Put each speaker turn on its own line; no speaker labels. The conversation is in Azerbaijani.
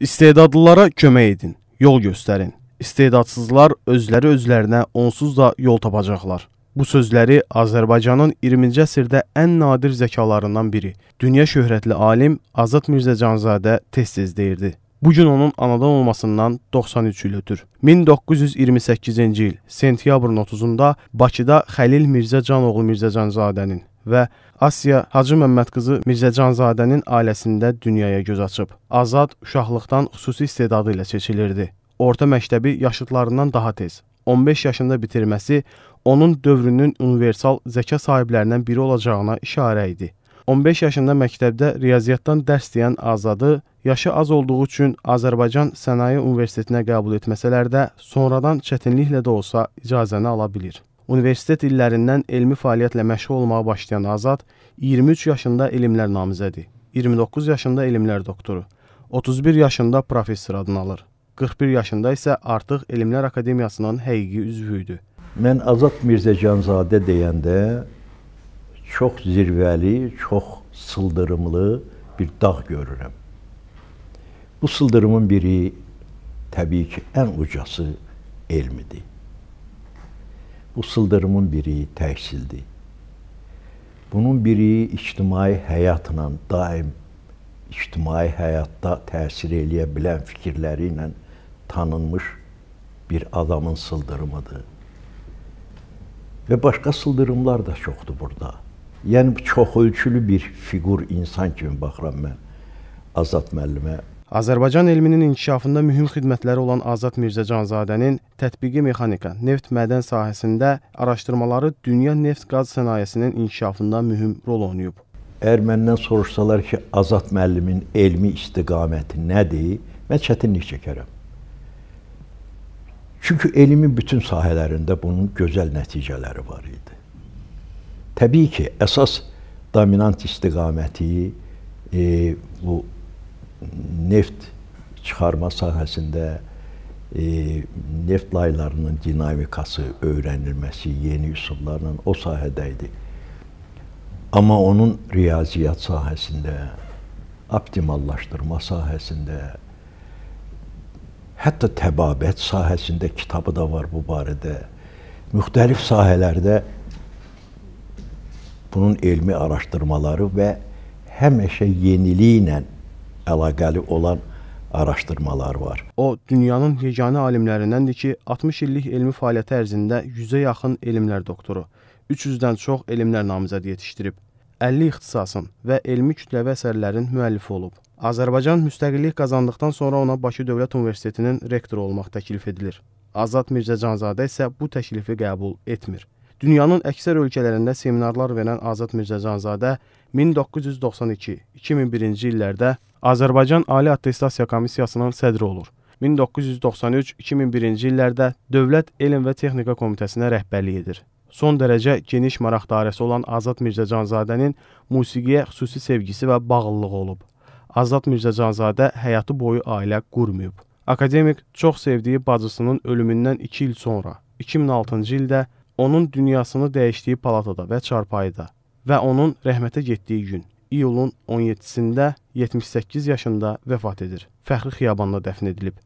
İstedadlılara kömək edin, yol göstərin. İstedadsızlar özləri özlərinə onsuz da yol tapacaqlar. Bu sözləri Azərbaycanın 20-ci əsrdə ən nadir zəkalarından biri, dünya şöhrətli alim Azad Mirzəcanzadə tez-tez deyirdi. Bu gün onun anadan olmasından 93 il ötür. 1928-ci il sentyabrın 30-da Bakıda Xəlil Mirzəcanoğlu Mirzəcanzadənin və Asiya Hacı Məmməd qızı Mirzəcanzadənin ailəsində dünyaya göz açıb. Azad uşaqlıqdan xüsusi istedadı ilə seçilirdi. Orta məktəbi yaşıdlarından daha tez 15 yaşında bitirməsi onun dövrünün universal zəka sahiblərindən biri olacağına işarə idi. 15 yaşında məktəbdə riyaziyyatdan dərs deyən Azadı yaşı az olduğu üçün Azərbaycan Sənaye Universitetinə qəbul etməsələr də sonradan çətinliklə də olsa icazəni ala bilir. Universitet illərindən elmi fəaliyyətlə məşğul olmağa başlayan Azad 23 yaşında elmlər namizədi, 29 yaşında elmlər doktoru, 31 yaşında professor adını alır. 41 yaşında isə artıq Elmlər Akademiyasının həqiqi üzvü idi.
Mən Azad Mirzəcanzadə deyəndə çox zirvəli, çox sıldırımlı bir dağ görürəm. Bu sıldırımın biri təbii ki, ən ucası elmidir. Bu sıldırımın biri təhsildir. Bunun biri ictimai həyatla daim ictimai həyatda təsir eləyə bilən fikirləri ilə tanınmış bir adamın sıldırımıdır. Və başqa sıldırımlar
da çoxdur burada.
Yəni çox ölçülü bir fiqur insan kimi baxıram mən Azad müəllimə
Azərbaycan elminin inkişafında mühüm xidmətləri olan Azad Mirzəcanzadənin tətbiqi mexanika, neft mədən sahəsində araşdırmaları dünya neft-qaz sənayesinin inkişafında mühüm rol oynayıb.
Əgər məndən soruşsalar ki, Azad müəllimin elmi istiqaməti nədir, mən çətinlik çəkərəm. Çünki elmin bütün sahələrində bunun gözəl nəticələri var idi. Təbii ki, əsas dominant istiqaməti e, bu neft çıxarma sahəsində e, neft laylarının dinamikası öyrənilməsi yeni üsullarla o sahədə idi. Amma onun riyaziyyat sahəsində, optimallaşdırma sahəsində, hətta təbabət sahəsində kitabı da var bu barədə. Müxtəlif sahələrdə bunun elmi araşdırmaları və həmişə yeniliklə əlaqəli olan
araşdırmalar var. O, dünyanın yeganə alimlərindəndir ki, 60 illik elmi fəaliyyəti ərzində 100-ə yaxın elmlər doktoru, 300-dən çox elmlər namizədi yetişdirib, 50 ixtisasın və elmi kütləvi əsərlərin müəllifi olub. Azərbaycan müstəqillik qazandıqdan sonra ona Bakı Dövlət Universitetinin rektoru olmaq təklif edilir. Azad Mirzəcanzadə isə bu təklifi qəbul etmir. Dünyanın əksər ölkələrində seminarlar verən Azad Mirzəcanzadə 1992-2001-ci illərdə Azərbaycan Ali Attestasiya Komissiyasının sədri olur. 1993-2001-ci illərdə Dövlət Elm və Texnika Komitəsinə rəhbərlik edir. Son dərəcə geniş maraq dairəsi olan Azad Mirzəcanzadənin musiqiyə xüsusi sevgisi və bağlılığı olub. Azad Mirzəcanzadə həyatı boyu ailə qurmayıb. Akademik çox sevdiyi bacısının ölümündən 2 il sonra, 2006-cı ildə onun dünyasını dəyişdiyi palatada və çarpayıda və onun rəhmətə getdiyi gün iyulun 17-də 78 yaşında vəfat edir. Fəxri Xiyabanında dəfn edilib.